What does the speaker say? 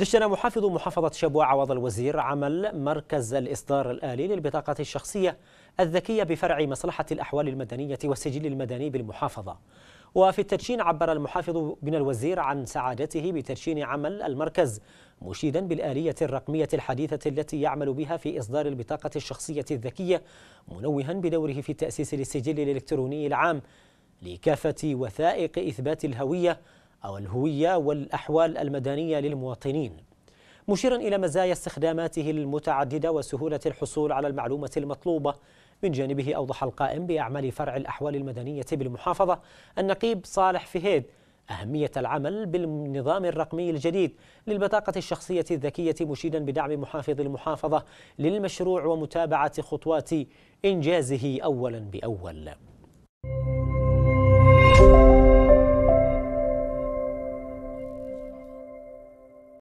دشن محافظ محافظة شبوة عوض الوزير عمل مركز الإصدار الآلي للبطاقة الشخصية الذكية بفرع مصلحة الأحوال المدنية والسجل المدني بالمحافظة وفي التدشين عبر المحافظ بن الوزير عن سعادته بتدشين عمل المركز مشيدا بالآلية الرقمية الحديثة التي يعمل بها في إصدار البطاقة الشخصية الذكية منوها بدوره في التأسيس للسجل الإلكتروني العام لكافة وثائق إثبات الهوية أو الهوية والأحوال المدنية للمواطنين مشيرا إلى مزايا استخداماته المتعددة وسهولة الحصول على المعلومة المطلوبة من جانبه أوضح القائم بأعمال فرع الأحوال المدنية بالمحافظة النقيب صالح فهيد أهمية العمل بالنظام الرقمي الجديد للبطاقة الشخصية الذكية مشيدا بدعم محافظ المحافظة للمشروع ومتابعة خطوات إنجازه أولا بأول